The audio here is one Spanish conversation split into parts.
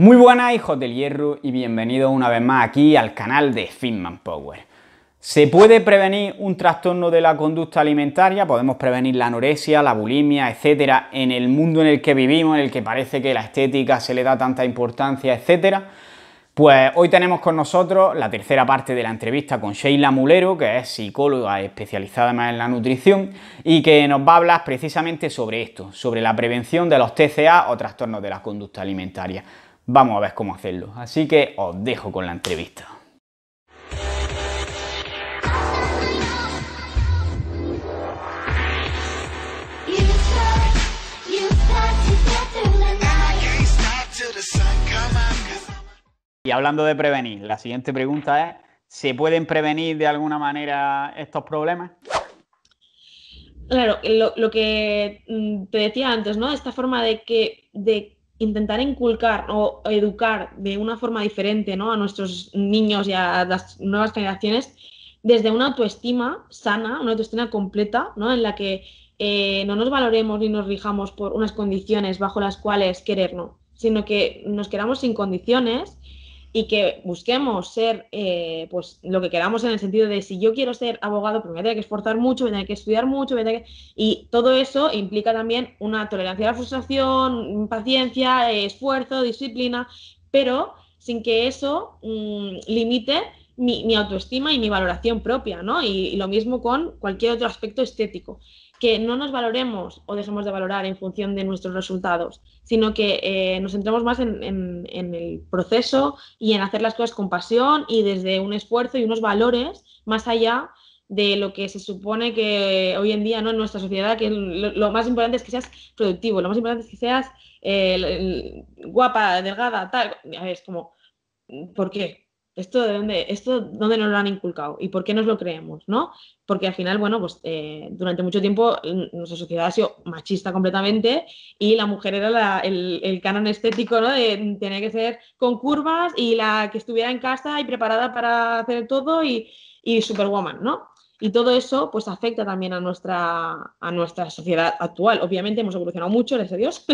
Muy buenas hijos del hierro y bienvenidos una vez más aquí al canal de Finman Power. ¿Se puede prevenir un trastorno de la conducta alimentaria? Podemos prevenir la anorexia, la bulimia, etcétera, en el mundo en el que vivimos, en el que parece que la estética se le da tanta importancia, etcétera. Pues hoy tenemos con nosotros la tercera parte de la entrevista con Sheila Mulero, que es psicóloga especializada más en la nutrición y que nos va a hablar precisamente sobre esto, sobre la prevención de los TCA o trastornos de la conducta alimentaria vamos a ver cómo hacerlo. Así que os dejo con la entrevista. Y hablando de prevenir, la siguiente pregunta es, ¿se pueden prevenir de alguna manera estos problemas? Claro, lo, que mm, te decía antes, ¿no? Esta forma de que, de intentar inculcar o educar de una forma diferente ¿no? a nuestros niños y a las nuevas generaciones desde una autoestima sana, una autoestima completa, ¿no? en la que eh, no nos valoremos ni nos rijamos por unas condiciones bajo las cuales querernos, sino que nos queramos sin condiciones y que busquemos ser eh, pues lo que queramos en el sentido de si yo quiero ser abogado, pero me voy a tener que esforzar mucho, me voy a tener que estudiar mucho, y todo eso implica también una tolerancia a la frustración, paciencia, esfuerzo, disciplina, pero sin que eso mm, limite mi, autoestima y mi valoración propia, ¿no? y lo mismo con cualquier otro aspecto estético que no nos valoremos o dejemos de valorar en función de nuestros resultados, sino que eh, nos centremos más en, el proceso y en hacer las cosas con pasión y desde un esfuerzo y unos valores más allá de lo que se supone que hoy en día ¿no? en nuestra sociedad, que lo, más importante es que seas productivo, lo más importante es que seas eh, guapa, delgada, tal. A ver, es como, ¿por qué? ¿Esto de dónde, esto dónde nos lo han inculcado? ¿Y por qué nos lo creemos? ¿no? Porque al final, bueno, pues eh, durante mucho tiempo mm, nuestra sociedad ha sido machista completamente y la mujer era el, el, canon estético, ¿no? De que ser con curvas y la que estuviera en casa y preparada para hacer todo y, y superwoman, ¿no? Y todo eso pues afecta también a nuestra, a nuestra sociedad actual. Obviamente hemos evolucionado mucho, gracias a Dios,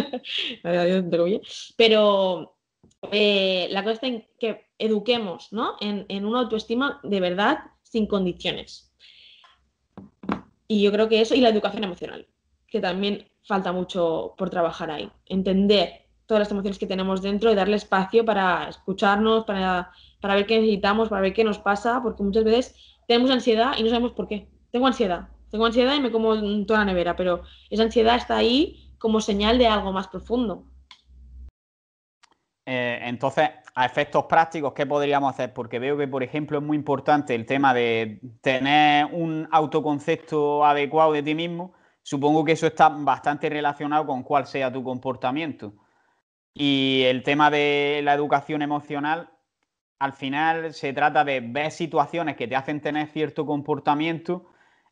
pero eh, la cosa que eduquemos ¿no? en, una autoestima de verdad sin condiciones. Y yo creo que eso, y la educación emocional, que también falta mucho por trabajar ahí. Entender todas las emociones que tenemos dentro y darle espacio para escucharnos, para, para ver qué necesitamos, para ver qué nos pasa, porque muchas veces tenemos ansiedad y no sabemos por qué. Tengo ansiedad, tengo ansiedad y me como toda la nevera, pero esa ansiedad está ahí como señal de algo más profundo. Eh, entonces, a efectos prácticos, ¿qué podríamos hacer? Porque veo que, por ejemplo, es muy importante el tema de tener un autoconcepto adecuado de ti mismo. Supongo que eso está bastante relacionado con cuál sea tu comportamiento. Y el tema de la educación emocional, al final se trata de ver situaciones que te hacen tener cierto comportamiento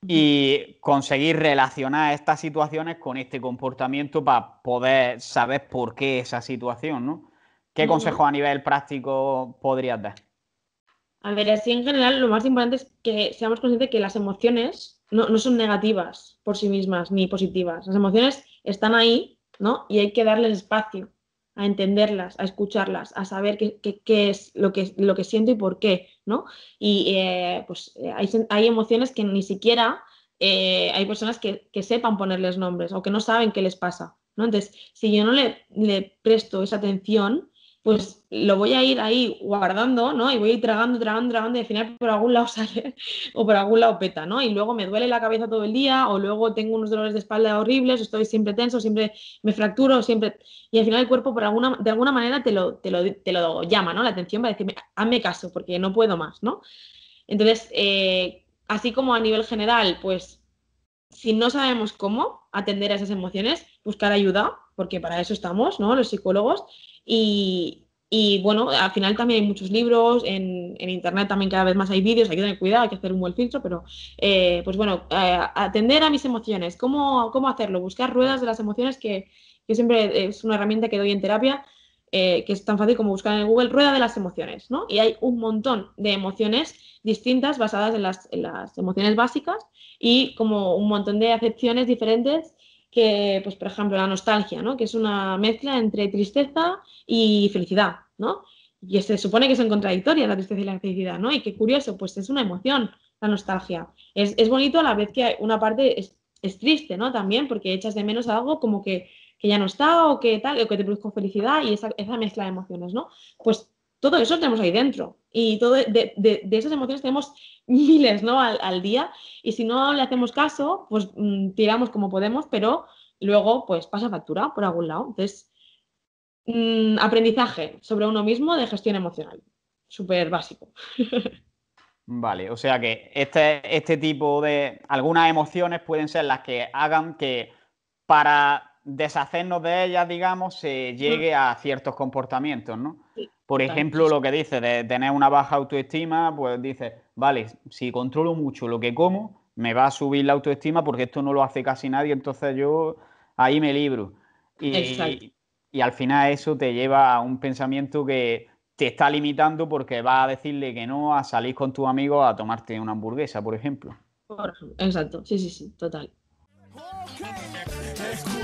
y conseguir relacionar estas situaciones con este comportamiento para poder saber por qué esa situación, ¿no? ¿Qué mm. consejo a nivel práctico podrías dar? A ver, así en general lo más importante es que seamos conscientes de que las emociones no, son negativas por sí mismas ni positivas. Las emociones están ahí, ¿no? Y hay que darles espacio a entenderlas, a escucharlas, a saber qué, es lo que, lo que siento y por qué, ¿no? Y eh, pues eh, hay, emociones que ni siquiera eh, hay personas que, sepan ponerles nombres o que no saben qué les pasa, ¿no? Entonces, si yo no le presto esa atención, pues lo voy a ir ahí guardando, ¿no? Y voy a ir tragando, tragando, tragando y al final por algún lado sale o por algún lado peta, ¿no? Y luego me duele la cabeza todo el día o luego tengo unos dolores de espalda horribles, estoy siempre tenso, siempre me fracturo, siempre... Y al final el cuerpo por alguna, de alguna manera te lo, te lo, llama, ¿no? La atención para decirme, hazme caso porque no puedo más, ¿no? Entonces, eh, así como a nivel general, pues si no sabemos cómo atender a esas emociones, buscar ayuda, porque para eso estamos, ¿no? Los psicólogos. Y, bueno, al final también hay muchos libros, en, internet también cada vez más hay vídeos, hay que tener cuidado, hay que hacer un buen filtro, pero eh, pues bueno, eh, atender a mis emociones, ¿cómo, ¿cómo hacerlo? Buscar ruedas de las emociones que, que siempre es una herramienta que doy en terapia, eh, que es tan fácil como buscar en Google rueda de las emociones, ¿no? Y hay un montón de emociones distintas basadas en las, emociones básicas y como un montón de acepciones diferentes que, pues, por ejemplo, la nostalgia, ¿no? Que es una mezcla entre tristeza y felicidad, ¿no? Y se supone que son contradictorias la tristeza y la felicidad, ¿no? Y qué curioso, pues es una emoción, la nostalgia. Es, bonito a la vez que una parte es, es, triste, ¿no? También porque echas de menos algo como que que ya no está o que tal, o que te produzco felicidad y esa, mezcla de emociones, ¿no? Pues todo eso tenemos ahí dentro y todo de, esas emociones tenemos miles, ¿no? Al, día y si no le hacemos caso, pues mm, tiramos como podemos, pero luego pues pasa factura por algún lado. Entonces, mm, aprendizaje sobre uno mismo de gestión emocional, súper básico. Vale, o sea que este, este tipo de... Algunas emociones pueden ser las que hagan que para deshacernos de ellas, digamos, se llegue mm. a ciertos comportamientos, ¿no? Por ejemplo, lo que dice de tener una baja autoestima, pues dice, vale, si controlo mucho lo que como, me va a subir la autoestima porque esto no lo hace casi nadie, entonces yo ahí me libro. Y, y, al final eso te lleva a un pensamiento que te está limitando porque vas a decirle que no a salir con tu amigo a tomarte una hamburguesa, por ejemplo. Exacto, sí, sí, sí, total